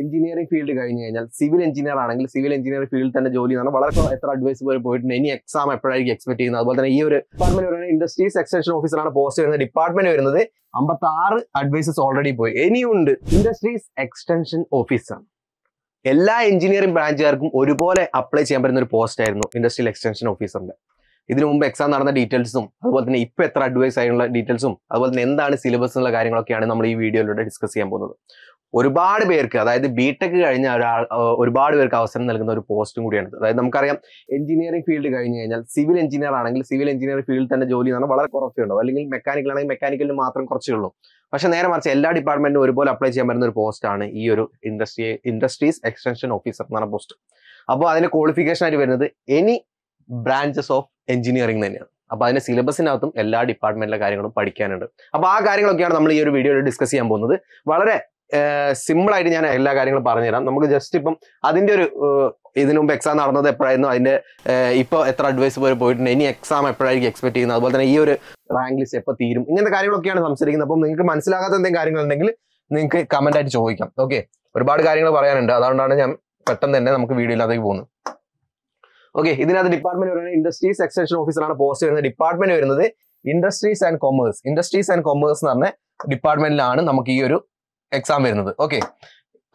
engineering field കഴിഞ്ഞു കഴിഞ്ഞാൽ civil engineer ആണെങ്കിൽ സിവിൽ എഞ്ചിനീയറിംഗ് ഫീൽഡിൽ തന്നെ ജോലി എന്ന് വളരെ എത്ര അഡ്വൈസ് പോലെ പോയിട്ടുണ്ട് ഇനി എക്സാം എപ്പോഴായിരിക്കും എക്സ്പെക്ട് ചെയ്യുന്നത് അതുപോലെ തന്നെ ഈ ഒരു ഡിപ്പാർട്ട്മെന്റ് വരുന്നത് ഇൻഡസ്ട്രീസ് എക്സ്റ്റൻഷൻ ഓഫീസറാണ് പോസ്റ്റ് വരുന്നത് ഡിപ്പാർട്ട്മെന്റ് വരുന്നത് അമ്പത്തി ആറ് അഡ്വൈസസ് ഓൾറെഡി പോയി ഇനിയുണ്ട് ഇൻഡസ്ട്രീസ് എക്സ്റ്റൻഷൻ ഓഫീസർ എല്ലാ എഞ്ചിനീയറിംഗ് ബ്രാഞ്ചുകാർക്കും ഒരുപോലെ അപ്ലൈ ചെയ്യാൻ പറ്റുന്ന ഒരു പോസ്റ്റ് ആയിരുന്നു ഇൻഡസ്ട്രിയൽ എക്സ്റ്റൻഷൻ ഓഫീസറിന്റെ ഇതിനു മുമ്പ് എക്സാം നടന്ന ഡീറ്റെയിൽസും അതുപോലെ തന്നെ ഇപ്പോൾ എത്ര അഡ്വൈസ് ആയുള്ള ഡീറ്റെയിൽസും അതുപോലെ തന്നെ എന്താണ് സിലബസ് എന്നുള്ള കാര്യങ്ങളൊക്കെയാണ് നമ്മൾ ഈ വീഡിയോയിലൂടെ ഡിസ്കസ് ചെയ്യാൻ പോകുന്നത് ഒരുപാട് പേർക്ക് അതായത് ബിടെക് കഴിഞ്ഞ ഒരാൾ ഒരുപാട് പേർക്ക് അവസരം നൽകുന്ന ഒരു പോസ്റ്റും കൂടിയാണ് അതായത് നമുക്കറിയാം എഞ്ചിനീയറിംഗ് ഫീൽഡ് കഴിഞ്ഞ് കഴിഞ്ഞാൽ സിവിൽ എഞ്ചിനീയർ ആണെങ്കിൽ സിവിൽ എഞ്ചിനീയറിംഗ് ഫീൽഡിൽ തന്നെ ജോലി എന്ന് പറഞ്ഞാൽ വളരെ കുറച്ചേ ഉള്ളൂ അല്ലെങ്കിൽ മെക്കാനിക്കൽ ആണെങ്കിൽ മെക്കാനിക്കലിന് മാത്രം കുറച്ചേ ഉള്ളൂ പക്ഷെ നേരെ മറിച്ച് എല്ലാ ഡിപ്പാർട്ട്മെന്റും ഒരുപോലെ അപ്ലൈ ചെയ്യാൻ പറ്റുന്ന ഒരു പോസ്റ്റ് ആണ് ഈ ഒരു ഇൻഡസ്ട്രി ഇൻഡസ്ട്രീസ് എക്സ്റ്റൻഷൻ ഓഫീസർ എന്ന് പറഞ്ഞ പോസ്റ്റ് അപ്പോൾ അതിന്റെ ക്വാളിഫിക്കേഷൻ ആയിട്ട് വരുന്നത് എനി ബ്രാഞ്ചസ് ഓഫ് എഞ്ചിനീയറിംഗ് തന്നെയാണ് അപ്പോൾ അതിന്റെ സിലബസിനകത്തും എല്ലാ ഡിപ്പാർട്ട്മെന്റിലെ കാര്യങ്ങളും പഠിക്കാനുണ്ട് അപ്പോൾ ആ കാര്യങ്ങളൊക്കെയാണ് നമ്മൾ ഈ ഒരു വീഡിയോയിൽ ഡിസ്കസ് ചെയ്യാൻ പോകുന്നത് വളരെ സിമ്പിളായിട്ട് ഞാൻ എല്ലാ കാര്യങ്ങളും പറഞ്ഞുതരാം നമുക്ക് ജസ്റ്റ് ഇപ്പം അതിൻ്റെ ഒരു ഇതിനു മുമ്പ് എക്സാം നടന്നത് എപ്പോഴായിരുന്നു അതിൻ്റെ ഇപ്പോൾ എത്ര അഡ്വൈസ് വരെ പോയിട്ടുണ്ട് ഇനി എക്സാം എപ്പോഴായിരിക്കും എക്സ്പെക്ട് ചെയ്യുന്നത് അതുപോലെ തന്നെ ഈ ഒരു റാങ്ക് ലിസ്റ്റ് എപ്പോൾ തീരും ഇങ്ങനത്തെ കാര്യങ്ങളൊക്കെയാണ് സംസാരിക്കുന്നത് അപ്പം നിങ്ങൾക്ക് മനസ്സിലാകാത്ത എന്തെങ്കിലും കാര്യങ്ങളുണ്ടെങ്കിൽ നിങ്ങൾക്ക് കമൻ്റ് ആയിട്ട് ചോദിക്കാം ഓക്കെ ഒരുപാട് കാര്യങ്ങൾ പറയാനുണ്ട് അതുകൊണ്ടാണ് ഞാൻ പെട്ടെന്ന് തന്നെ നമുക്ക് വീഡിയോയിലേക്ക് പോകുന്നത് ഓക്കെ ഇതിനകത്ത് ഡിപ്പാർട്ട്മെന്റ് വരുന്നത് ഇൻഡസ്ട്രീസ് എക്സ്റ്റൻഷൻ ഓഫീസറാണ് പോസ്റ്റ് വരുന്നത് ഡിപ്പാർട്ട്മെന്റ് വരുന്നത് industries and commerce industries and commerce എന്ന് പറഞ്ഞ ഡിപ്പാർട്ട്മെന്റിലാണ് നമുക്ക് ഈ ഒരു എക്സാം വരുന്നത് ഓക്കെ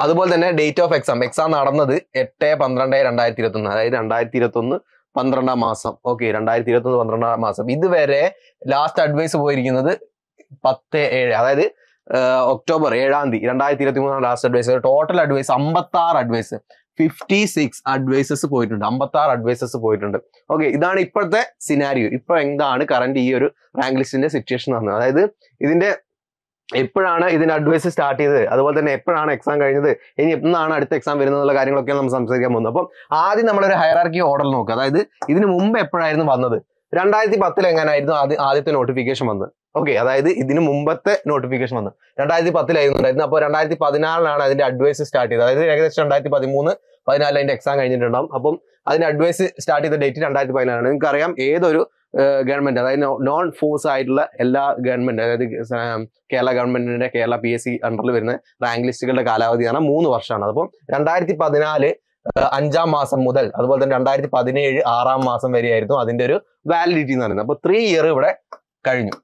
അതുപോലെ തന്നെ ഡേറ്റ് ഓഫ് എക്സാം എക്സാം നടന്നത് എട്ട് പന്ത്രണ്ട് രണ്ടായിരത്തി ഇരുപത്തൊന്ന് അതായത് രണ്ടായിരത്തി ഇരുപത്തി ഒന്ന് പന്ത്രണ്ടാം മാസം ഓക്കെ രണ്ടായിരത്തി ഇരുപത്തൊന്ന് പന്ത്രണ്ടാം മാസം ഇതുവരെ ലാസ്റ്റ് അഡ്വൈസ് പോയിരിക്കുന്നത് പത്ത് ഏഴ് അതായത് ഒക്ടോബർ ഏഴാം തീയതി രണ്ടായിരത്തി ഇരുപത്തി മൂന്നാണ് ലാസ്റ്റ് അഡ്വൈസ് ടോട്ടൽ അഡ്വൈസ് അമ്പത്തി ആറ് അഡ്വൈസ് ഫിഫ്റ്റി സിക്സ് അഡ്വൈസസ് പോയിട്ടുണ്ട് അമ്പത്തി ആറ് അഡ്വൈസസ് പോയിട്ടുണ്ട് ഓക്കെ ഇതാണ് ഇപ്പോഴത്തെ സിനാരിയോ ഇപ്പൊ എന്താണ് കറന്റ് ഈ ഒരു റാങ്ക് ലിസ്റ്റിന്റെ സിറ്റുവേഷൻ എന്ന് അതായത് ഇതിന്റെ എപ്പോഴാണ് ഇതിന് അഡ്വൈസ് സ്റ്റാർട്ട് ചെയ്തത് അതുപോലെ തന്നെ എപ്പോഴാണ് എക്സാം കഴിഞ്ഞത് ഇനി എന്നാണ് അടുത്ത എക്സാം എന്നുള്ള കാര്യങ്ങളൊക്കെ നമ്മൾ സംസാരിക്കാൻ പോകുന്നത് അപ്പം ആദ്യം നമ്മളൊരു ഹയറാർക്കി ഓർഡർ നോക്കുക അതായത് ഇതിന് മുമ്പ് എപ്പോഴായിരുന്നു വന്നത് രണ്ടായിരത്തി പത്തിൽ എങ്ങനെയായിരുന്നു ആദ്യ ആദ്യത്തെ നോട്ടിഫിക്കേഷൻ വന്നത് ഓക്കെ അതായത് ഇതിന് മുമ്പത്തെ നോട്ടിഫിക്കേഷൻ വന്നു രണ്ടായിരത്തി പത്തിലായിരുന്നു ഉണ്ടായിരുന്നു അപ്പോൾ രണ്ടായിരത്തി പതിനാലിലാണ് അതിൻ്റെ അഡ്വൈസ് സ്റ്റാർട്ട് ചെയ്തത് അതായത് ഏകദേശം രണ്ടായിരത്തി പതിമൂന്ന് പതിനാലിൽ അതിൻ്റെ എക്സാം കഴിഞ്ഞിട്ടുണ്ടാകും അപ്പം അതിൻ്റെ അഡ്വൈസ് സ്റ്റാർട്ട് ചെയ്ത ഡേറ്റ് രണ്ടായിരത്തി പതിനാലാണ് നിങ്ങൾക്കറിയാം ഏതൊരു ഗവൺമെന്റ് അതായത് നോൺ ഫോഴ്സ് ആയിട്ടുള്ള എല്ലാ ഗവൺമെന്റ് അതായത് കേരള ഗവൺമെന്റിന്റെ കേരള പി എസ് സി അണ്ടറിൽ വരുന്ന റാങ്ക് ലിസ്റ്റുകളുടെ കാലാവധി എന്ന് പറഞ്ഞാൽ മൂന്ന് വർഷമാണ് അപ്പം രണ്ടായിരത്തി പതിനാല് അഞ്ചാം മാസം മുതൽ അതുപോലെ തന്നെ രണ്ടായിരത്തി പതിനേഴ് ആറാം മാസം വരെയായിരുന്നു അതിന്റെ ഒരു വാലിഡിറ്റി എന്ന് പറയുന്നത് അപ്പോൾ ത്രീ ഇയർ ഇവിടെ കഴിഞ്ഞു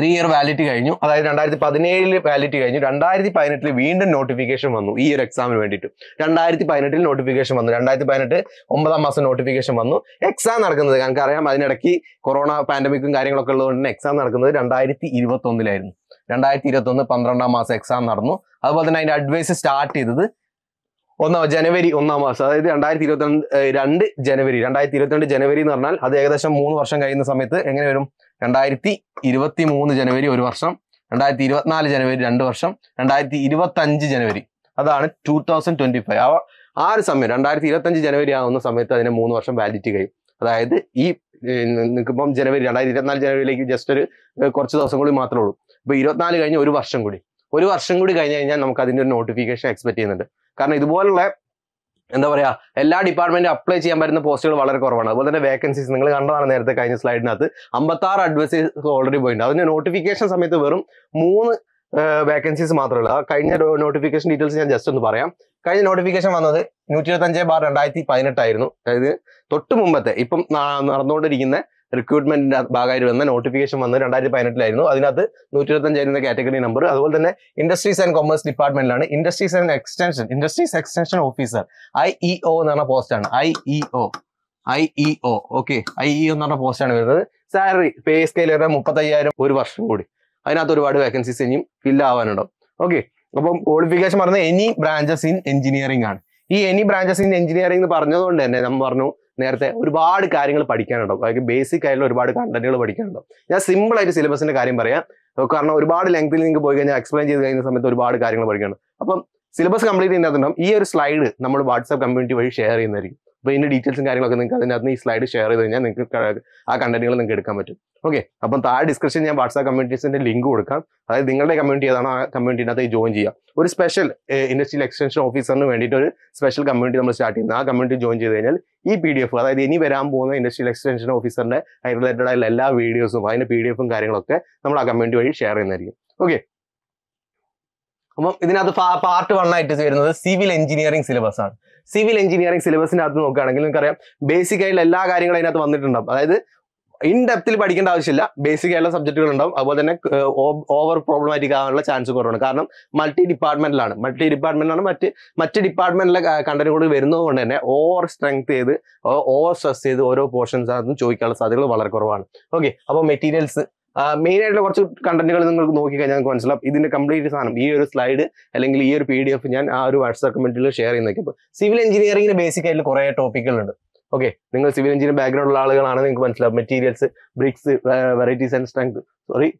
ത്രീ ഇയർ വാലിറ്റി കഴിഞ്ഞു അതായത് രണ്ടായിരത്തി പതിനേഴില് വാലിറ്റി കഴിഞ്ഞു രണ്ടായിരത്തി പതിനെട്ടിൽ വീണ്ടും നോട്ടിഫിക്കേഷൻ വന്നു ഈ ഒരു എക്സാമിന് വേണ്ടിയിട്ട് രണ്ടായിരത്തി പതിനെട്ടിൽ നോട്ടിഫിക്കേഷൻ വന്നു രണ്ടായിരത്തി പതിനെട്ട് ഒമ്പതാം മാസം നോട്ടിഫിക്കേഷൻ വന്നു എക്സാം നടക്കുന്നത് ഞങ്ങൾക്ക് അറിയാം അതിനിടയ്ക്ക് കൊറോണ പാൻഡമിക്കും കാര്യങ്ങളൊക്കെ ഉള്ളതുകൊണ്ട് തന്നെ എക്സാം നടക്കുന്നത് രണ്ടായിരത്തി ഇരുപത്തൊന്നിലായിരുന്നു രണ്ടായിരത്തി ഇരുപത്തൊന്ന് പന്ത്രണ്ടാം മാസം എക്സാം നടന്നു അതുപോലെ തന്നെ അതിന്റെ അഡ്വൈസ് സ്റ്റാർട്ട് ചെയ്തത് ഒന്നാം ജനുവരി ഒന്നാം മാസം അതായത് രണ്ടായിരത്തി ഇരുപത്തി രണ്ട് ജനുവരി രണ്ടായിരത്തി ഇരുപത്തിരണ്ട് ജനുവരി എന്ന് പറഞ്ഞാൽ അത് ഏകദേശം മൂന്ന് വർഷം കഴിയുന്ന സമയത്ത് എങ്ങനെ വരും രണ്ടായിരത്തി ഇരുപത്തി മൂന്ന് ജനുവരി ഒരു വർഷം രണ്ടായിരത്തി ഇരുപത്തിനാല് ജനുവരി രണ്ട് വർഷം രണ്ടായിരത്തി ഇരുപത്തഞ്ച് ജനുവരി അതാണ് ടൂ തൗസൻഡ് ട്വന്റി ഫൈവ് ആ ഒരു സമയം രണ്ടായിരത്തി ഇരുപത്തഞ്ച് ജനുവരി ആവുന്ന സമയത്ത് അതിന് മൂന്ന് വർഷം വാലിഡിറ്റി കഴിയും അതായത് ഈ നിങ്ങൾക്കിപ്പം ജനുവരി രണ്ടായിരത്തി ഇരുപത്തിനാല് ജനുവരിയിലേക്ക് ജസ്റ്റ് ഒരു കുറച്ച് ദിവസം കൂടി മാത്രമേ ഉള്ളൂ അപ്പോൾ ഇരുപത്തിനാല് കഴിഞ്ഞ് ഒരു വർഷം കൂടി ഒരു വർഷം കൂടി കഴിഞ്ഞ് കഴിഞ്ഞാൽ നമുക്ക് അതിൻ്റെ ഒരു നോട്ടിഫിക്കേഷൻ എക്സ്പെക്ട് ചെയ്യുന്നുണ്ട് കാരണം ഇതുപോലുള്ള എന്താ പറയുക എല്ലാ ഡിപ്പാർട്ട്മെന്റും അപ്ലൈ ചെയ്യാൻ പറ്റുന്ന പോസ്റ്റുകൾ വളരെ കുറവാണ് അതുപോലെ തന്നെ വേക്കൻസീസ് നിങ്ങൾ കണ്ടതാണ് നേരത്തെ കഴിഞ്ഞ സ്ലൈഡിനകത്ത് അമ്പത്താറ് അഡ്വൈസേഴ്സ് ഓൾറെഡി പോയിട്ടുണ്ട് അതിന്റെ നോട്ടിഫിക്കേഷൻ സമയത്ത് വെറും മൂന്ന് വേക്കൻസീസ് മാത്രമേ ഉള്ളൂ കഴിഞ്ഞ നോട്ടിഫിക്കേഷൻ ഡീറ്റെയിൽസ് ഞാൻ ജസ്റ്റ് ഒന്ന് പറയാം കഴിഞ്ഞ നോട്ടിഫിക്കേഷൻ വന്നത് നൂറ്റി അഞ്ച് ബാർ രണ്ടായിരത്തി പതിനെട്ടായിരുന്നു അതായത് തൊട്ട് മുമ്പത്തെ ഇപ്പം നടന്നുകൊണ്ടിരിക്കുന്ന റിക്രൂട്ട്മെന്റിന്റെ ഭാഗമായിട്ട് വന്ന നോട്ടിഫിക്കേഷൻ വന്നത് രണ്ടായിരത്തി പതിനെട്ടിലായിരുന്നു അതിനകത്ത് നൂറ്റി ഇരുപത്തഞ്ചായിരുന്ന കാറ്റഗറി നമ്പർ അതുപോലെ തന്നെ ഇൻഡസ്ട്രീസ് ആൻഡ് കോമേഴ്സ് ഡിപ്പാർട്ട്മെന്റിലാണ് industries and extension industries extension officer I E O എന്ന് പറഞ്ഞ പോസ്റ്റാണ് I E O I E O okay I E O എന്ന് പറഞ്ഞ പോസ്റ്റാണ് വരുന്നത് സാലറി പേ സ്കെയിൽ വരുന്നത് മുപ്പത്തയ്യായിരം ഒരു വർഷം കൂടി അതിനകത്ത് ഒരുപാട് വേക്കൻസീസ് ഇനിയും ഫില്ല് ആവാനുണ്ടാവും ഓക്കെ അപ്പം ക്വാളിഫിക്കേഷൻ പറഞ്ഞത് എനി ബ്രാഞ്ചസ് ഇൻ എഞ്ചിനീയറിംഗ് ആണ് ഈ എനി ബ്രാഞ്ചസ് ഇൻ എഞ്ചിനീയറിംഗ് എന്ന് പറഞ്ഞതുകൊണ്ട് തന്നെ നമ്മൾ പറഞ്ഞു നേരത്തെ ഒരുപാട് കാര്യങ്ങൾ പഠിക്കാനുണ്ടാവും അതായത് ബേസിക് ആയിട്ടുള്ള ഒരുപാട് കണ്ടന്റുകൾ പഠിക്കാനുണ്ടാവും ഞാൻ സിമ്പിൾ ആയിട്ട് സിലബസിന്റെ കാര്യം പറയാം കാരണം ഒരുപാട് ലെങ്തിൽ നിങ്ങൾക്ക് പോയി കഴിഞ്ഞാൽ എക്സ്പ്ലെയിൻ ചെയ്ത് കഴിഞ്ഞ സമയത്ത് ഒരുപാട് കാര്യങ്ങൾ പഠിക്കാനുണ്ട് അപ്പം സിലബസ് കംപ്ലീറ്റ് ചെയ്യുന്നതിനും ഈ ഒരു സ്ലൈഡ് നമ്മൾ വാട്സ്ആപ്പ് കമ്മ്യൂണിറ്റി വഴി ഷെയർ ചെയ്യുന്നതായിരിക്കും അപ്പോൾ ഇതിൻ്റെ ഡീറ്റെയിൽസും കാര്യങ്ങളൊക്കെ നിങ്ങൾക്ക് അതിനകത്ത് ഈ സ്ലൈഡ് ഷെയർ ചെയ്ത് കഴിഞ്ഞാൽ നിങ്ങൾക്ക് ആ കണ്ടന്റുകൾ നിങ്ങൾക്ക് എടുക്കാൻ പറ്റും ഓക്കെ അപ്പം താഴെ ഡിസ്ക്രിപ്ഷൻ ഞാൻ വാട്സാപ്പ് കമ്മ്യൂണിറ്റീസിൻ്റെ ലിങ്ക് കൊടുക്കാം അതായത് നിങ്ങളുടെ കമ്മ്യൂണിറ്റി ഏതാണോ ആ കമ്മ്യൂണിറ്റിനകത്ത് ഈ ജോയിൻ ചെയ്യുക ഒരു സ്പെഷ്യൽ ഇൻഡസ്ട്രിയൽ എക്സ്റ്റൻഷൻ ഓഫീസറിന് വേണ്ടിയിട്ട് ഒരു സ്പെഷ്യൽ കമ്മ്യൂണിറ്റി നമ്മൾ സ്റ്റാർട്ട് ചെയ്യുന്നത് ആ കമ്മ്യൂണിറ്റി ജോയിൻ ചെയ്ത് കഴിഞ്ഞാൽ ഈ പി ഡി എഫ് അതായത് ഇനി വരാൻ പോകുന്ന ഇൻഡസ്ട്രിയൽ എക്സ്റ്റൻഷൻ ഓഫീസറിൻ്റെ അതിന് റിലേറ്റഡ് ആയിട്ടുള്ള എല്ലാ വീഡിയോസും അതിൻ്റെ പി ഡി എഫും കാര്യങ്ങളൊക്കെ നമ്മൾ ആ കമ്മ്യൂണിറ്റി വഴി ഷെയർ ചെയ്യുന്നതായിരിക്കും ഓക്കെ അപ്പം ഇതിനകത്ത് പാർട്ട് വൺ ആയിട്ട് വരുന്നത് സിവിൽ എഞ്ചിനീയറിംഗ് സിലബസ് ആണ് സിവിൽ എഞ്ചിനീയറിംഗ് സിലബസിന്റെ അകത്ത് നോക്കുകയാണെങ്കിൽ നിങ്ങൾക്കറിയാം ബേസിക് ആയിട്ടുള്ള എല്ലാ കാര്യങ്ങളും അതിനകത്ത് വന്നിട്ടുണ്ടാവും അതായത് ഇൻ ഡെപ്തിൽ പഠിക്കേണ്ട ആവശ്യമില്ല ബേസിക് ആയിട്ടുള്ള സബ്ജക്റ്റുകൾ ഉണ്ടാവും അതുപോലെ തന്നെ ഓവർ പ്രോബ്ലമാറ്റിക് ആവാനുള്ള ചാൻസ് കുറവാണ് കാരണം മൾട്ടി ഡിപ്പാർട്ട്മെന്റിലാണ് മൾട്ടി ഡിപ്പാർട്ട്മെന്റിലാണ് മറ്റ് മറ്റ് ഡിപ്പാർട്ട്മെന്റിലെ കണ്ടന്റ് കൂടി വരുന്നത് കൊണ്ട് തന്നെ ഓവർ സ്ട്രെങ്ത് ചെയ്ത് ഓവർ സ്ട്രെസ് ചെയ്ത് ഓരോ പോർഷൻസ് ആണെന്ന് ചോദിക്കാനുള്ള സാധ്യതകൾ വളരെ കുറവാണ് ഓക്കെ അപ്പോൾ മെറ്റീരിയൽസ് മെയിൻ ആയിട്ട് കുറച്ച് കണ്ടന്റുകൾ നിങ്ങൾക്ക് നോക്കിക്കഴിഞ്ഞാൽ നിങ്ങൾക്ക് മനസ്സിലാവും ഇതിന്റെ കംപ്ലീറ്റ് സാധനം ഈ ഒരു സ്ലൈഡ് അല്ലെങ്കിൽ ഈ ഒരു പി ഡി എഫ് ഞാൻ ആ ഒരു വാട്സ്ആപ്പ് കമന്റിൽ ഷെയർ ചെയ്യുന്നൊക്കെ സിവിൽ എഞ്ചിനീയറിംഗിന് ബേസിക് ആയിട്ട് കുറേ ടോപ്പിക്കുകളുണ്ട് ഓക്കെ നിങ്ങൾ സിവിൽ എഞ്ചിനീയർ ബാക്ക്ഗ്രൗണ്ട് ഉള്ള ആളുകളാണ് നിങ്ങൾക്ക് മനസ്സിലാവും materials bricks varieties and strength sorry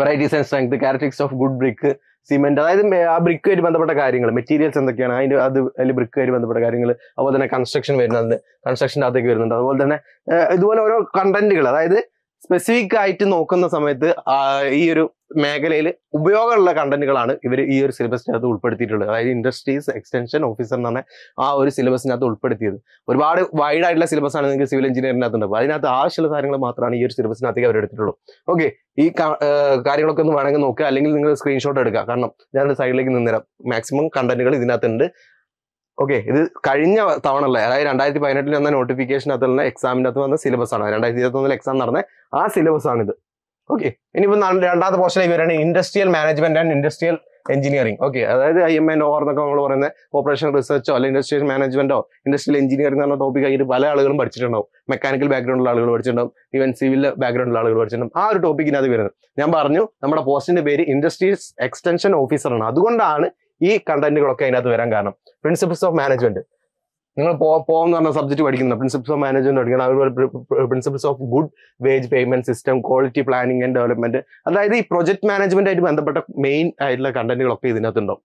varieties and strength characteristics of good brick cement അതായത് ആ ബ്രിക്കുമായിട്ട് ബന്ധപ്പെട്ട കാര്യങ്ങൾ മെറ്റീരിയൽസ് എന്തൊക്കെയാണ് അതിന്റെ അത് അതിൽ ബ്രിക്കുമായിട്ട് ബന്ധപ്പെട്ട കാര്യങ്ങൾ അതുപോലെ തന്നെ കൺസ്ട്രക്ഷൻ വരുന്നത് കൺസ്ട്രക്ഷൻ്റെ അകത്തേക്ക് വരുന്നുണ്ട് അതുപോലെ തന്നെ ഇതുപോലെ ഓരോ കണ്ടന്റുകൾ അതായത് സ്പെസിഫിക് ആയിട്ട് നോക്കുന്ന സമയത്ത് ഈ ഒരു മേഖലയിൽ ഉപയോഗമുള്ള കണ്ടന്റുകളാണ് ഇവർ ഈ ഒരു സിലബസിനകത്ത് ഉൾപ്പെടുത്തിയിട്ടുള്ളത് അതായത് ഇൻഡസ്ട്രീസ് എക്സ്റ്റൻഷൻ ഓഫീസർ എന്ന് പറഞ്ഞ ആ ഒരു സിലബസിനകത്ത് ഉൾപ്പെടുത്തിയത് ഒരുപാട് വൈഡ് ആയിട്ടുള്ള സിലബസ് ആണ് നിങ്ങൾക്ക് സിവിൽ ഉണ്ട് അപ്പോൾ അതിനകത്ത് ആവശ്യമുള്ള കാര്യങ്ങൾ മാത്രമാണ് ഈ ഒരു സിലബസിനകത്തേക്ക് അവർ എടുത്തിട്ടുള്ളൂ ഓക്കെ ഈ കാര്യങ്ങളൊക്കെ ഒന്ന് വേണമെങ്കിൽ നോക്കുക അല്ലെങ്കിൽ നിങ്ങൾ സ്ക്രീൻഷോട്ട് എടുക്കുക കാരണം ഞാൻ സൈഡിലേക്ക് നിന്നിരാം മാക്സിമം കണ്ടന്റുകൾ ഇതിനകത്തുണ്ട് ഓക്കെ ഇത് കഴിഞ്ഞ അല്ലേ അതായത് രണ്ടായിരത്തി പതിനെട്ടിൽ വന്ന നോട്ടിഫിക്കേഷനകത്ത് തന്നെ എക്സാമിൻ്റെ അകത്ത് വന്ന സിലബസ് ആണ് രണ്ടായിരത്തി ഇരുപത്തൊന്നിൽ എക്സാം നടന്ന ആ സിലബസ് ആണിത് ഓക്കെ ഇനിയിപ്പോൾ രണ്ടാമത്തെ പോർഷനിലേക്ക് വരികയാണ് industrial management and industrial engineering okay അതായത് ഐ എം എൻ ഓർ എന്നൊക്കെ നമ്മൾ പറയുന്ന ഓപ്പറേഷൻ റിസർച്ചോ അല്ലെങ്കിൽ ഇൻഡസ്ട്രിയൽ മാനേജ്മെന്റോ ഇൻഡസ്ട്രിയൽ എഞ്ചിനീയറിംഗ് എന്ന ടോപ്പിക് ആയിട്ട് പല ആളുകളും പഠിച്ചിട്ടുണ്ടാവും മെക്കാനിക്കൽ ബാക്ക്ഗ്രൗണ്ടിലുള്ള ആളുകൾ പഠിച്ചിട്ടുണ്ടാവും ഈവൻ സിവിൽ ബാക്ക്ഗ്രൗണ്ടിലുള്ള ആളുകൾ പഠിച്ചിട്ടുണ്ടാവും ആ ഒരു ടോപ്പിക്കിനകത്ത് വരുന്നത് ഞാൻ പറഞ്ഞു നമ്മുടെ പോസ്റ്റിന്റെ പേര് ഇൻഡസ്ട്രീസ് എക്സ്റ്റൻഷൻ ഓഫീസർ ആണ് അതുകൊണ്ടാണ് ഈ കണ്ടന്റുകളൊക്കെ അതിനകത്ത് വരാൻ കാരണം പ്രിൻസിപ്പിൾസ് ഓഫ് മാനേജ്മെന്റ് നിങ്ങൾ പോകുന്ന എന്ന് പറഞ്ഞ സബ്ജക്ട് പഠിക്കുന്ന പ്രിൻസിപ്പിൾസ് ഓഫ് മാനേജ്മെന്റ് പഠിക്കണം അതുപോലെ principles of good wage payment system quality planning and development അതായത് ഈ പ്രൊജക്ട് മാനേജ്മെന്റ് ആയിട്ട് ബന്ധപ്പെട്ട മെയിൻ ആയിട്ടുള്ള കണ്ടന്റുകളൊക്കെ ഉണ്ടാവും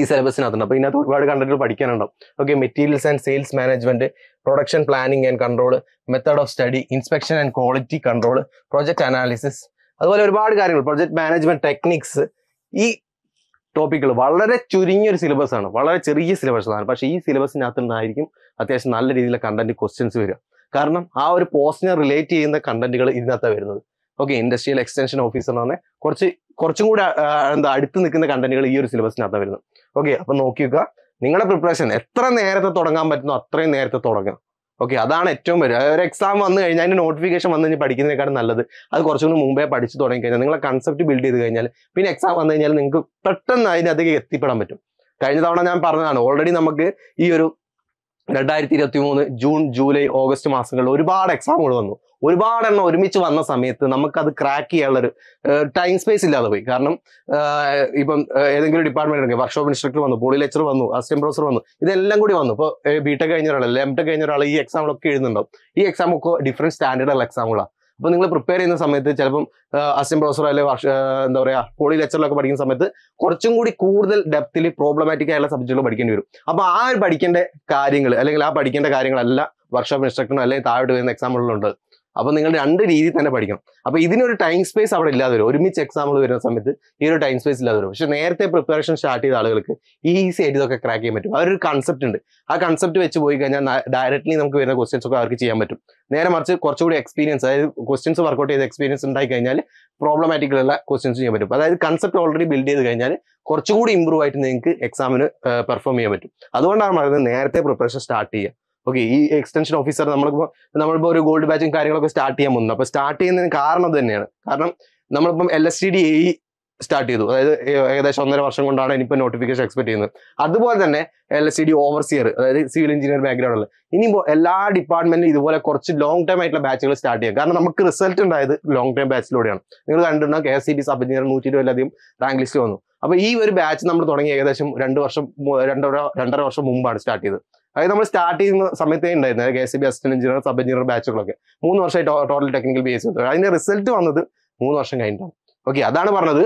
ഈ സിലബസിനകത്തുണ്ട് അപ്പൊ ഇതിനകത്ത് ഒരുപാട് കണ്ടന്റുകൾ പഠിക്കാനുണ്ടാവും okay materials and sales management production planning and control method of study inspection and quality control project analysis അതുപോലെ ഒരുപാട് കാര്യങ്ങൾ പ്രൊജക്ട് മാനേജ്മെന്റ് ടെക്നിക്സ് ഈ ടോപ്പിക്കൾ വളരെ ചുരുങ്ങിയൊരു സിലബസ് ആണ് വളരെ ചെറിയ സിലബസ് ആണ് പക്ഷേ ഈ സിലബസിനകത്ത് നിന്നായിരിക്കും അത്യാവശ്യം നല്ല രീതിയിലെ കണ്ടന്റ് ക്വസ്റ്റ്യൻസ് വരിക കാരണം ആ ഒരു പോസ്റ്റിനെ റിലേറ്റ് ചെയ്യുന്ന കണ്ടന്റുകൾ ഇതിനകത്താണ് വരുന്നത് ഓക്കെ ഇൻഡസ്ട്രിയൽ എക്സ്റ്റൻഷൻ ഓഫീസർ എന്ന് പറഞ്ഞാൽ കുറച്ച് കുറച്ചും കൂടെ എന്താ അടുത്ത് നിൽക്കുന്ന കണ്ടന്റുകൾ ഈ ഒരു സിലബസിനകത്താണ് വരുന്നത് ഓക്കെ അപ്പം നോക്കി വെക്കുക നിങ്ങളുടെ പ്രിപ്പറേഷൻ എത്ര നേരത്തെ തുടങ്ങാൻ പറ്റുന്നോ അത്രയും നേരത്തെ തുടങ്ങുക ഓക്കെ അതാണ് ഏറ്റവും വലിയ ഒരു എക്സാം വന്നു കഴിഞ്ഞാൽ അതിന് നോട്ടിഫിക്കേഷൻ വന്നു കഴിഞ്ഞാൽ പഠിക്കുന്നതിനേക്കാളും നല്ലത് അത് കൂടി മുമ്പേ പഠിച്ചു തുടങ്ങി കഴിഞ്ഞാൽ നിങ്ങളെ കൺസെപ്റ്റ് ബിൽഡ് ചെയ്ത് കഴിഞ്ഞാൽ പിന്നെ എക്സാം വന്നു കഴിഞ്ഞാൽ നിങ്ങൾക്ക് പെട്ടെന്ന് അതിനകത്തേക്ക് എത്തിപ്പെടാൻ പറ്റും കഴിഞ്ഞ തവണ ഞാൻ പറഞ്ഞതാണ് ഓൾറെഡി നമുക്ക് ഈ ഒരു രണ്ടായിരത്തി ഇരുപത്തി മൂന്ന് ജൂൺ ജൂലൈ ഓഗസ്റ്റ് മാസങ്ങളിൽ ഒരുപാട് എക്സാമുകൾ വന്നു ഒരുപാട് എണ്ണം ഒരുമിച്ച് വന്ന സമയത്ത് നമുക്കത് ക്രാക്ക് ചെയ്യാനുള്ളൊരു ടൈം സ്പേസ് ഇല്ലാതെ പോയി കാരണം ഇപ്പം ഏതെങ്കിലും ഡിപ്പാർട്ട്മെന്റ് ഉണ്ടെങ്കിൽ വർക്ക്ഷോപ്പ് ഇൻസ്ട്രക്ടർ വന്നു പോളി ലെക്ചർ വന്നു അസിസ്റ്റന്റ് പ്രൊഫസർ വന്നു ഇതെല്ലാം കൂടി വന്നു ഇപ്പോൾ ബി ടെക് കഴിഞ്ഞ ഒരാൾ എം ടെക് കഴിഞ്ഞ ഒരാൾ ഈ എക്സാമുകളൊക്കെ എഴുതുന്നുണ്ടാവും ഈ എക്സാമൊക്കെ ഡിഫറെൻറ്റ് സ്റ്റാൻഡേർഡുള്ള എക്സാമുകളാണ് അപ്പോൾ നിങ്ങൾ പ്രിപ്പയർ ചെയ്യുന്ന സമയത്ത് ചിലപ്പം അസിസ്റ്റന്റ് പ്രൊഫസറോ അല്ലെങ്കിൽ എന്താ പറയുക പോളി ലെക്ചറിലൊക്കെ പഠിക്കുന്ന സമയത്ത് കുറച്ചും കൂടി കൂടുതൽ ഡെപ്തിൽ പ്രോബ്ലമാറ്റിക് ആയുള്ള സബ്ജക്റ്റുകൾ പഠിക്കേണ്ടി വരും അപ്പോൾ ആ ഒരു പഠിക്കേണ്ട കാര്യങ്ങൾ അല്ലെങ്കിൽ ആ പഠിക്കേണ്ട കാര്യങ്ങളല്ല വർക്ക്ഷോപ്പ് ഇൻസ്ട്രക്ടറിനോ അല്ലെങ്കിൽ താഴോട്ട് വരുന്ന എക്സാമ്പിളിലുണ്ട് അപ്പോൾ നിങ്ങൾ രണ്ട് രീതിയിൽ തന്നെ പഠിക്കണം അപ്പോൾ ഇതിനൊരു ടൈം സ്പേസ് അവിടെ ഇല്ലാതെ വരും ഒരുമിച്ച് എക്സാമ്പിൾ വരുന്ന സമയത്ത് ഈ ഒരു ടൈം സ്പേസ് ഇല്ലാതെ വരും പക്ഷേ നേരത്തെ പ്രിപ്പറേഷൻ സ്റ്റാർട്ട് ചെയ്ത ആളുകൾക്ക് ഈസി ആയിട്ട് ഇതൊക്കെ ക്രാക്ക് ചെയ്യാൻ പറ്റും അവരൊരു കൺസെപ്റ്റ് ഉണ്ട് ആ കൺസെപ്റ്റ് വെച്ച് പോയി കഴിഞ്ഞാൽ ഡയറക്ട്ലി നമുക്ക് വരുന്ന ക്വസ്റ്റ്യൻസ് ഒക്കെ അവർക്ക് ചെയ്യാൻ പറ്റും നേരെ മറിച്ച് കുറച്ചുകൂടി എക്സ്പീരിയൻസ് അതായത് ക്വസ്റ്റ്യൻസ് വർക്ക്ഔട്ട് ചെയ്ത എക്സ്പീരിയൻസ് ഉണ്ടായി കഴിഞ്ഞാൽ പ്രോബ്ലമാറ്റിക്കലുള്ള ക്വസ്റ്റ്യൻസ് ചെയ്യാൻ പറ്റും അതായത് കൺസെപ്റ്റ് ഓൾറെഡി ബിൽഡ് ചെയ്ത് കഴിഞ്ഞാൽ കുറച്ചുകൂടി ഇമ്പ്രൂവ് ആയിട്ട് നിങ്ങൾക്ക് എക്സാമിന് പെർഫോം ചെയ്യാൻ പറ്റും അതുകൊണ്ടാണ് പറയുന്നത് നേരത്തെ പ്രിപ്പറേഷൻ സ്റ്റാർട്ട് ചെയ്യുക ഓക്കെ ഈ എക്സ്റ്റൻഷൻ ഓഫീസർ നമ്മളിപ്പോൾ നമ്മളിപ്പോൾ ഒരു ഗോൾഡ് ബാച്ചും കാര്യങ്ങളൊക്കെ സ്റ്റാർട്ട് ചെയ്യാൻ പോകുന്നു അപ്പോൾ സ്റ്റാർട്ട് ചെയ്യുന്നതിന് കാരണം തന്നെയാണ് കാരണം നമ്മളിപ്പം എൽ എസ് സ്റ്റാർട്ട് ചെയ്തു അതായത് ഏകദേശം ഒന്നര വർഷം കൊണ്ടാണ് ഇനിയിപ്പോൾ നോട്ടിഫിക്കേഷൻ എക്സ്പെക്ട് ചെയ്യുന്നത് അതുപോലെ തന്നെ L S C D overseer അതായത് സിവിൽ എഞ്ചിനീയർ ബാക്ക്ഗ്രൗണ്ട് ഉള്ള ഇനിയിപ്പോൾ എല്ലാ ഡിപ്പാർട്ട്മെന്റിലും ഇതുപോലെ കുറച്ച് ലോങ് ടൈം ആയിട്ടുള്ള ബാച്ചുകൾ സ്റ്റാർട്ട് ചെയ്യാം കാരണം നമുക്ക് റിസൾട്ട് ഉണ്ടായത് ലോങ് ടൈം ബാച്ചിലൂടെയാണ് നിങ്ങൾ കണ്ടിട്ടുണ്ടോ K S C B sub engineer നൂറ്റി ഇരുപതിലധികം റാങ്ക് ലിസ്റ്റ് വന്നു അപ്പോൾ ഈ ഒരു ബാച്ച് നമ്മൾ തുടങ്ങി ഏകദേശം രണ്ട് വർഷം രണ്ടര രണ്ടര വർഷം മുമ്പാണ് സ്റ്റാർട്ട് ചെയ്തത് അതായത് നമ്മൾ സ്റ്റാർട്ട് ചെയ്യുന്ന സമയത്തേ ഉണ്ടായിരുന്നു K S B assistant engineer sub engineer ബാച്ചുകളൊക്കെ മൂന്ന് വർഷമായി ടോട്ടൽ ടെക്നിക്കൽ ബി എസ് അതിന്റെ റിസൾട്ട് വന്നത് മൂന്ന് വർഷം കഴിഞ്ഞിട്ടാണ് ഓക്കെ അതാണ് പറഞ്ഞത്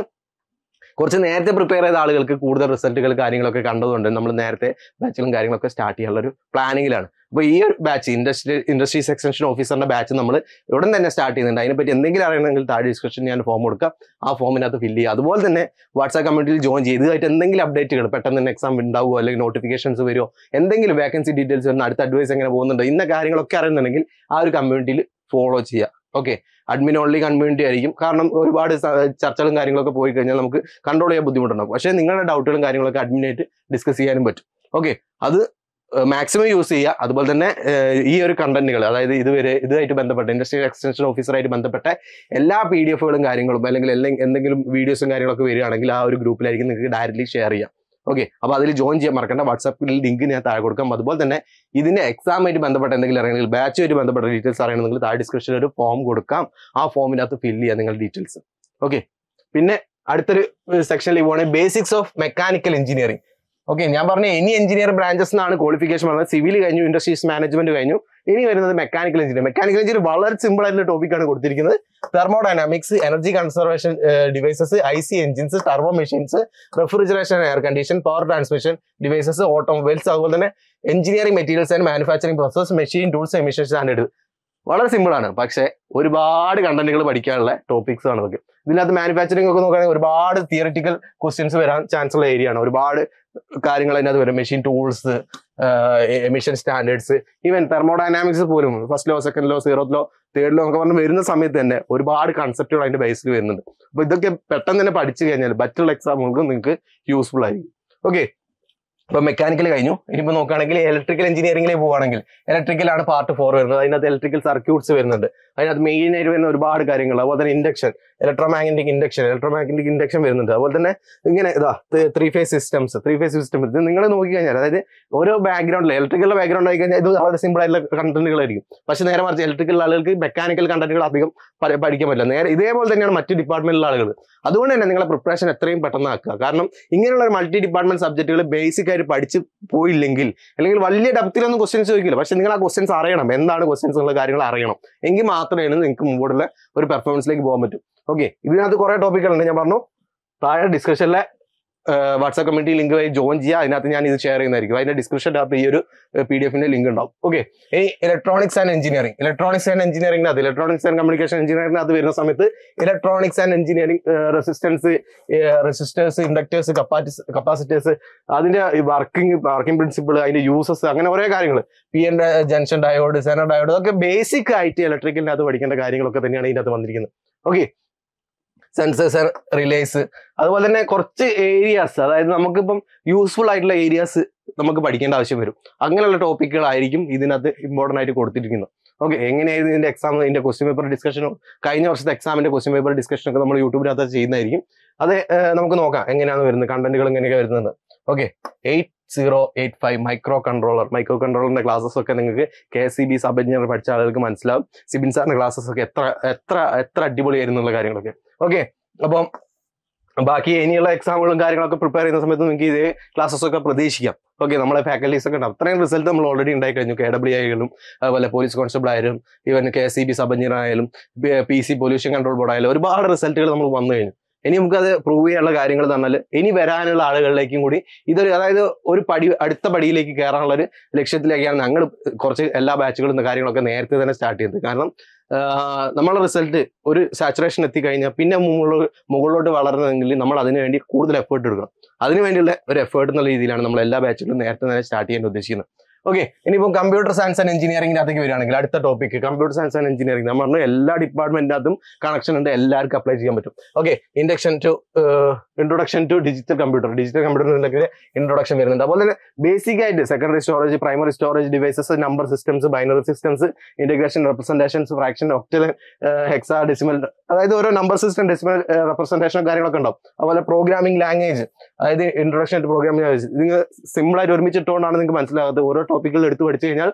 കുറച്ച് നേരത്തെ പ്രിപ്പയർ ചെയ്ത ആളുകൾക്ക് കൂടുതൽ റിസൾട്ടുകൾ കാര്യങ്ങളൊക്കെ കണ്ടതുകൊണ്ട് നമ്മൾ നേരത്തെ ബാച്ചിലും കാര്യങ്ങളൊക്കെ സ്റ്റാർട്ട് ചെയ്യാനുള്ള ഒരു പ്ലാനിങ്ങിലാണ് അപ്പോൾ ഈ ഒരു ബാച്ച് ഇൻഡസ്ട്രി ഇൻഡസ്ട്രീസ് എക്സ്റ്റൻഷൻ ഓഫീസറിൻ്റെ ബാച്ച് നമ്മൾ ഉടൻ തന്നെ സ്റ്റാർട്ട് ചെയ്യുന്നുണ്ട് അതിനെപ്പറ്റി എന്തെങ്കിലും അറിയണമെങ്കിൽ താഴെ ഡിസ്ക്രിപ്ഷൻ ഞാൻ ഫോം കൊടുക്കുക ആ ഫോമിനകത്ത് ഫില്ല് ചെയ്യുക അതുപോലെ തന്നെ വാട്സാപ്പ് കമ്മ്യൂണിറ്റിയിൽ ജോയിൻ ചെയ്തതായിട്ട് എന്തെങ്കിലും അപ്ഡേറ്റുകൾ പെട്ടെന്ന് തന്നെ എക്സാം ഉണ്ടാവുമോ അല്ലെങ്കിൽ നോട്ടിഫിക്കേഷൻസ് വരുമോ എന്തെങ്കിലും വേക്കൻസി ഡീറ്റെയിൽസ് വരുന്ന അടുത്ത അഡ്വൈസ് എങ്ങനെ പോകുന്നുണ്ട് ഇന്ന കാര്യങ്ങളൊക്കെ അറിയുന്നുണ്ടെങ്കിൽ ആ ഒരു കമ്മ്യൂണിറ്റിയിൽ ഫോളോ ചെയ്യുക ഓക്കെ അഡ്മിൻ ഓൺലി കമ്മ്യൂണിറ്റി ആയിരിക്കും കാരണം ഒരുപാട് ചർച്ചകളും കാര്യങ്ങളൊക്കെ പോയി കഴിഞ്ഞാൽ നമുക്ക് കൺട്രോൾ ചെയ്യാൻ ബുദ്ധിമുട്ടുണ്ടാകും പക്ഷേ നിങ്ങളുടെ ഡൗട്ടുകളും കാര്യങ്ങളൊക്കെ അഡ്മിനായിട്ട് ഡിസ്കസ് ചെയ്യാനും പറ്റും ഓക്കെ അത് മാക്സിമം യൂസ് ചെയ്യുക അതുപോലെ തന്നെ ഈ ഒരു കണ്ടന്റുകൾ അതായത് ഇതുവരെ ഇതുമായിട്ട് ബന്ധപ്പെട്ട ഇൻഡസ്ട്രിയൽ എക്സ്റ്റൻഷൻ ഓഫീസറായിട്ട് ബന്ധപ്പെട്ട എല്ലാ പി ഡി എഫുകളും കാര്യങ്ങളും അല്ലെങ്കിൽ എന്തെങ്കിലും വീഡിയോസും കാര്യങ്ങളൊക്കെ വരികയാണെങ്കിൽ ആ ഒരു ഗ്രൂപ്പിലായിരിക്കും നിങ്ങൾക്ക് ഡയറക്റ്റ്ലി ഷെയർ ചെയ്യാം ഓക്കെ അപ്പോൾ അതിൽ ജോയിൻ ചെയ്യാൻ മറക്കേണ്ട വാട്സാപ്പിൽ ലിങ്ക് ഞാൻ താഴെ കൊടുക്കാം അതുപോലെ തന്നെ ഇതിൻ്റെ എക്സാമായിട്ട് ബന്ധപ്പെട്ട എന്തെങ്കിലും അറിയണമെങ്കിൽ ബാച്ചുമായിട്ട് ബന്ധപ്പെട്ട ഡീറ്റെയിൽസ് അറിയണം നിങ്ങൾ താഴെ ഡിസ്ക്രിപ്ഷനിൽ ഒരു ഫോം കൊടുക്കാം ആ ഫോമിനകത്ത് ഫില്ല് ചെയ്യാം നിങ്ങളുടെ ഡീറ്റെയിൽസ് ഓക്കെ പിന്നെ അടുത്തൊരു സെക്ഷനിൽ പോകണേ basics of mechanical engineering okay ഞാൻ പറഞ്ഞ ഇനി എഞ്ചിനീയർ ബ്രാഞ്ചസ് എന്നാണ് ക്വാളിഫിക്കേഷൻ പറഞ്ഞത് സിവിൽ കഴിഞ്ഞു ഇൻഡസ്ട്രീസ് മാനേജ്മെന്റ് കഴിഞ്ഞു ഇനി വരുന്നത് മെക്കാനിക്കൽ എഞ്ചിനീയർ മെക്കാനിക്കൽ എഞ്ചിനീയർ വളരെ സിമ്പിൾ ആയിട്ടുള്ള ടോപ്പിക്കാണ് കൊടുത്തിരിക്കുന്നത് thermodynamics energy conservation devices I C engines turbo machines refrigeration air condition power transmission devices automobiles അതുപോലെ തന്നെ engineering materials and manufacturing process machine tools ആണ് ഇടുന്നത് വളരെ സിമ്പിൾ ആണ് പക്ഷേ ഒരുപാട് കണ്ടന്റുകൾ പഠിക്കാനുള്ള ടോപ്പിക്സ് ആണ് നമുക്ക് ഇതിനകത്ത് മാനുഫാക്ചറിംഗ് ഒക്കെ നോക്കുകയാണെങ്കിൽ ഒരുപാട് തിയറിറ്റിക്കൽ ക്വസ്റ്റ്യൻസ് വരാൻ ചാൻസ് ഉള്ള ഏരിയ ആണ് ഒരുപാട് കാര്യങ്ങൾ അതിനകത്ത് വരും machine tools emission standards even thermodynamics പോലും first law second law zeroth law third law ഒക്കെ പറഞ്ഞ് വരുന്ന സമയത്ത് തന്നെ ഒരുപാട് കൺസെപ്റ്റുകൾ അതിന്റെ ബേസിൽ വരുന്നുണ്ട് അപ്പൊ ഇതൊക്കെ പെട്ടെന്ന് തന്നെ പഠിച്ചു കഴിഞ്ഞാൽ ബറ്റുള്ള എക്സാമുകൾക്കും നിങ്ങൾക്ക് യൂസ്ഫുൾ ആയിരിക്കും ഓക്കെ ഇപ്പൊ മെക്കാനിക്കൽ കഴിഞ്ഞു ഇനിയിപ്പോൾ നോക്കുകയാണെങ്കിൽ ഇലക്ട്രിക്കൽ എഞ്ചിനീയറിംഗിലേ പോവാണെങ്കിൽ ഇലക്ട്രിക്കലാണ് പാർട്ട് ഫോർ വരുന്നത് അതിനകത്ത് ഇലക്ട്രിക്കൽ സർക്യൂട്ട്സ് വരുന്നുണ്ട് അതിനകത്ത് മെയിൻ ആയിട്ട് വരുന്ന ഒരുപാട് കാര്യങ്ങൾ അതുപോലെ തന്നെ induction electromagnetic induction electromagnetic induction വരുന്നുണ്ട് അതുപോലെ തന്നെ ഇങ്ങനെ ഇതാ three phase systems three phase system ഇത് നിങ്ങൾ നോക്കിക്കഴിഞ്ഞാൽ അതായത് ഓരോ ബാക്ക്ഗ്രൗണ്ടിൽ ഇലക്ട്രിക്കൽ ബാക്ക്ഗ്രൗണ്ട് ആയി കഴിഞ്ഞാൽ ഇത് വളരെ സിമ്പിൾ ആയിട്ടുള്ള കണ്ടന്റുകളായിരിക്കും പക്ഷെ നേരെ മറിച്ച് ഇലക്ട്രിക്കൽ ആളുകൾക്ക് മെക്കാനിക്കൽ കണ്ടന്റുകൾ അധികം പഠിക്കാൻ പറ്റില്ല നേരെ ഇതേപോലെ തന്നെയാണ് മറ്റ് ഡിപ്പാർട്ട്മെന്റിലുള്ള ആളുകൾ അതുകൊണ്ട് തന്നെ നിങ്ങളെ പ്രിപ്പറേഷൻ എത്രയും പെട്ടെന്ന് ആക്കുക കാരണം ഇങ്ങനെയുള്ള ഒരു മൾട്ടി ഡിപ്പാർട്ട്മെന്റ് സബ്ജക്റ്റുകൾ ബേസിക് ആയിട്ട് പഠിച്ച് പോയില്ലെങ്കിൽ അല്ലെങ്കിൽ വലിയ ഡെപ്തിലൊന്നും ക്വസ്റ്റ്യൻസ് ചോദിക്കില്ല പക്ഷെ നിങ്ങൾ ആ ക്വസ്റ്റ്യൻസ് അറിയണം എന്താണ് ക്വസ്റ്റ്യൻസ് എന്നുള്ള കാര്യങ്ങൾ അറിയണം എങ്കിൽ മാത്രമേ നിങ്ങൾക്ക് മുമ്പോട്ടുള്ള ഒരു പെർഫോമൻസിലേക്ക് പോകാൻ പറ്റും ഓക്കെ ഇതിനകത്ത് കുറെ ടോപ്പിക്കുകളുണ്ട് ഞാൻ പറഞ്ഞു താഴെ ഡിസ്കഷനിലെ വാട്സാപ്പ് കമ്മ്യൂണിറ്റി ലിങ്ക് വഴി ജോയിൻ ചെയ്യുക അതിനകത്ത് ഞാൻ ഇത് ഷെയർ ചെയ്യുന്നതായിരിക്കും അതിന്റെ അകത്ത് ഈ ഒരു പി ഡി എഫിന്റെ ലിങ്ക് ഉണ്ടാവും ഓക്കെ ഈ electronics and engineering electronics and engineering അത് ഇലക്ട്രോണിക്സ് ആൻഡ് കമ്മ്യൂണിക്കേഷൻ എഞ്ചിനീയറിംഗ് അത് വരുന്ന സമയത്ത് electronics and engineering resistance resistors inductors capacitors അതിന്റെ വർക്കിംഗ് വർക്കിംഗ് പ്രിൻസിപ്പിൾ അതിന്റെ യൂസസ് അങ്ങനെ ഓരോ കാര്യങ്ങൾ P N junction diode zener diode അതൊക്കെ ബേസിക് ആയിട്ട് ഇലക്ട്രിക്കലിനകത്ത് പഠിക്കേണ്ട കാര്യങ്ങളൊക്കെ തന്നെയാണ് ഇതിനകത്ത് വന്നിരിക്കുന്നത് ഓക്കെ സൺസേസർ റിലേസ് അതുപോലെ തന്നെ കുറച്ച് ഏരിയാസ് അതായത് നമുക്കിപ്പം യൂസ്ഫുൾ ആയിട്ടുള്ള ഏരിയാസ് നമുക്ക് പഠിക്കേണ്ട ആവശ്യം വരും അങ്ങനെയുള്ള ടോപ്പിക്കുകളായിരിക്കും ഇതിനകത്ത് ഇമ്പോർട്ടൻ്റ് ആയിട്ട് കൊടുത്തിരിക്കുന്നത് ഓക്കെ എങ്ങനെയായിരുന്നു ഇതിന്റെ എക്സാം ഇതിന്റെ ക്വസ്റ്റ്യൻ പേപ്പർ ഡിസ്കഷനോ കഴിഞ്ഞ വർഷത്തെ എക്സാമിന്റെ ക്വസ്റ്റ്യൻ പേപ്പർ ഡിസ്കഷനൊക്കെ നമ്മൾ യൂട്യൂബിനകത്ത് ചെയ്യുന്നതായിരിക്കും അത് നമുക്ക് നോക്കാം എങ്ങനെയാണ് വരുന്നത് കണ്ടന്റുകൾ എങ്ങനെയൊക്കെ വരുന്നത് okay eight zero eight five micro controller micro കൺട്രോളറിന്റെ ക്ലാസ്സസ് ഒക്കെ നിങ്ങൾക്ക് K C B sub engineer പഠിച്ച ആളുകൾക്ക് മനസ്സിലാവും സിബിൻ സാറിന്റെ ക്ലാസ്സസ് ഒക്കെ എത്ര എത്ര എത്ര അടിപൊളിയായിരുന്നു എന്നുള്ള കാര്യങ്ങളൊക്കെ ഓക്കെ അപ്പം ബാക്കി ഇനിയുള്ള എക്സാമുകളും കാര്യങ്ങളൊക്കെ പ്രിപ്പയർ ചെയ്യുന്ന സമയത്ത് നിങ്ങൾക്ക് ഇതേ ക്ലാസ്സസ് ഒക്കെ പ്രതീക്ഷിക്കാം ഓക്കെ നമ്മളെ ഫാക്കൽറ്റീസ് ഒക്കെ ഉണ്ടാവും അത്രയും റിസൾട്ട് നമ്മൾ ഓൾറെഡി ഉണ്ടായി കഴിഞ്ഞു കെ ഡബ്ല്യു ആയാലും അതുപോലെ പോലീസ് കോൺസ്റ്റബിൾ ആയാലും even K C B sub engineer ആയാലും P C pollution control board ആയാലും ഒരുപാട് റിസൾട്ടുകൾ നമ്മൾ വന്നു കഴിഞ്ഞു ഇനി നമുക്കത് പ്രൂവ് ചെയ്യാനുള്ള കാര്യങ്ങൾ തന്നാൽ ഇനി വരാനുള്ള ആളുകളിലേക്കും കൂടി ഇതൊരു അതായത് ഒരു പടി അടുത്ത പടിയിലേക്ക് കയറാനുള്ള ഒരു ലക്ഷ്യത്തിലേക്കാണ് ഞങ്ങൾ കുറച്ച് എല്ലാ ബാച്ചുകളും കാര്യങ്ങളൊക്കെ നേരത്തെ തന്നെ സ്റ്റാർട്ട് ചെയ്തത് കാരണം നമ്മളെ റിസൾട്ട് ഒരു സാച്ചുറേഷൻ എത്തിക്കഴിഞ്ഞാൽ പിന്നെ മുകളിൽ മുകളിലോട്ട് വളർന്നതെങ്കിൽ നമ്മൾ അതിനു വേണ്ടി കൂടുതൽ എഫേർട്ട് എടുക്കണം അതിനു വേണ്ടിയുള്ള ഒരു എഫേർട്ട് എന്നുള്ള രീതിയിലാണ് നമ്മൾ എല്ലാ ബാച്ചുകളും നേരത്തെ തന്നെ സ്റ്റാർട്ട് ചെയ്യാൻ ഉദ്ദേശിക്കുന്നത് ഓക്കെ ഇനിയിപ്പോൾ കമ്പ്യൂട്ടർ സയൻസ് ആൻഡ് എഞ്ചിനീയറിംഗിനകത്തേക്ക് വരികയാണെങ്കിൽ അടുത്ത topic computer science and engineering നമ്മൾ പറഞ്ഞു എല്ലാ ഡിപ്പാർട്ട്മെന്റിനകത്തും കണക്ഷൻ ഉണ്ട് എല്ലാവർക്കും അപ്ലൈ ചെയ്യാൻ പറ്റും okay induction to introduction to digital computer digital കമ്പ്യൂട്ടറിലേക്ക് ഇൻട്രൊഡക്ഷൻ വരുന്നുണ്ട് അതുപോലെ തന്നെ ബേസിക് ആയിട്ട് secondary storage primary storage devices number systems binary systems integration representations fraction octal hexa decimal അതായത് ഓരോ നമ്പർ സിസ്റ്റം ഡെസിമൽ റെപ്രസെന്റേഷനും കാര്യങ്ങളൊക്കെ ഉണ്ടാവും അതുപോലെ പ്രോഗ്രാമിംഗ് ലാംഗ്വേജ് അതായത് ഇൻട്രൊഡക്ഷൻ ടു പ്രോഗ്രാമിംഗ് ലാംഗ്വേജ് നിങ്ങൾ സിമ്പിളായിട്ട് ഒരുമിച്ചിട്ടുകൊണ്ടാണ് നിങ്ങൾക്ക് മനസ്സിലാകുന്നത് ഓരോ ടോപ്പിക്കുകൾ എടുത്ത് പഠിച്ചു കഴിഞ്ഞാൽ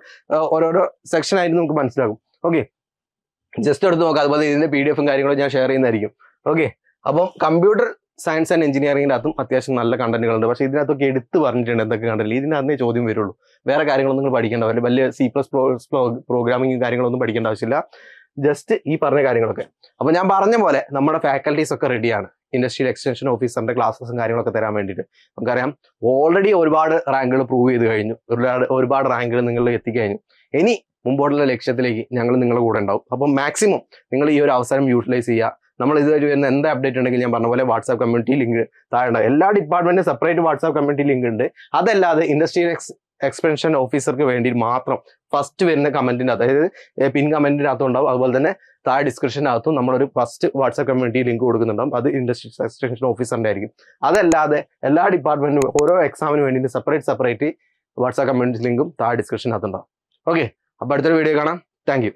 ഓരോരോ സെക്ഷൻ ആയിട്ട് നമുക്ക് മനസ്സിലാകും ഓക്കെ ജസ്റ്റ് എടുത്ത് നോക്കാം അതുപോലെ ഇതിന്റെ പി ഡി എഫും കാര്യങ്ങളും ഞാൻ ഷെയർ ചെയ്യുന്നതായിരിക്കും ഓക്കെ അപ്പം കമ്പ്യൂട്ടർ സയൻസ് ആൻഡ് എഞ്ചിനീയറിംഗിൻ്റെ അകത്തും അത്യാവശ്യം നല്ല കണ്ടന്റുകളുണ്ട് പക്ഷേ ഇതിനകത്തൊക്കെ എടുത്ത് പറഞ്ഞിട്ടുണ്ട് എന്തൊക്കെ കണ്ടന്റ് ഇതിനകത്തേ ചോദ്യം വരുള്ളൂ വേറെ കാര്യങ്ങളൊന്നും നിങ്ങൾ പഠിക്കേണ്ട വരില്ല വലിയ സി പ്ലസ് പ്രോഗ്രാമിംഗ് കാര്യങ്ങളൊന്നും പഠിക്കേണ്ട ആവശ്യമില്ല ജസ്റ്റ് ഈ പറഞ്ഞ കാര്യങ്ങളൊക്കെ അപ്പോൾ ഞാൻ പറഞ്ഞ പോലെ നമ്മുടെ ഫാക്കൽറ്റീസ് ഒക്കെ റെഡിയാണ് ഇൻഡസ്ട്രിയൽ എക്സ്റ്റൻഷൻ ഓഫീസറിന്റെ ക്ലാസ്സസും കാര്യങ്ങളൊക്കെ തരാൻ വേണ്ടിയിട്ട് നമുക്കറിയാം ഓൾറെഡി ഒരുപാട് റാങ്കുകൾ പ്രൂവ് ചെയ്ത് കഴിഞ്ഞു ഒരുപാട് ഒരുപാട് റാങ്കുകൾ നിങ്ങൾ എത്തിക്കഴിഞ്ഞു ഇനി മുമ്പോട്ടുള്ള ലക്ഷ്യത്തിലേക്ക് ഞങ്ങൾ നിങ്ങളുടെ കൂടെ ഉണ്ടാവും അപ്പം മാക്സിമം നിങ്ങൾ ഈ ഒരു അവസരം യൂട്ടിലൈസ് ചെയ്യുക നമ്മൾ ഇത് വരുന്ന എന്താ അപ്ഡേറ്റ് ഉണ്ടെങ്കിൽ ഞാൻ പറഞ്ഞ പോലെ വാട്സാപ്പ് കമ്മ്യൂണിറ്റി ലിങ്ക് താഴെ എല്ലാ ഡിപ്പാർട്ട്മെന്റിനും സെപ്പറേറ്റ് വാട്സാപ്പ് കമ്മ്യൂണിറ്റി ലിങ്ക് ഉണ്ട് അതല്ലാതെ ഇൻഡസ്ട്രിയൽ എക്സ്പെൻഷൻ ഓഫീസർക്ക് വേണ്ടി മാത്രം ഫസ്റ്റ് വരുന്ന കമന്റിന് അതായത് പിൻ കമന്റിന് അകത്തും ഉണ്ടാവും അതുപോലെ തന്നെ താഴെ ഡിസ്ക്രിപ്ഷനകത്തും നമ്മളൊരു ഫസ്റ്റ് വാട്സപ്പ് കമ്മ്യൂണിറ്റി ലിങ്ക് കൊടുക്കുന്നുണ്ടാവും അത് ഇൻഡസ്ട്രി എക്സ്റ്റൻഷൻ ഓഫീസറിൻ്റെ ആയിരിക്കും അതല്ലാതെ എല്ലാ ഡിപ്പാർട്ട്മെന്റിനും ഓരോ എക്സാമിന് വേണ്ടി സെപ്പറേറ്റ് സെപ്പറേറ്റ് വാട്സാപ്പ് കമ്മ്യൂണിറ്റി ലിങ്കും താഴെ ഡിസ്ക്രിപ്ഷനകത്തുണ്ടാവും ഓക്കെ അപ്പോൾ അടുത്തൊരു വീഡിയോ കാണാം താങ്ക്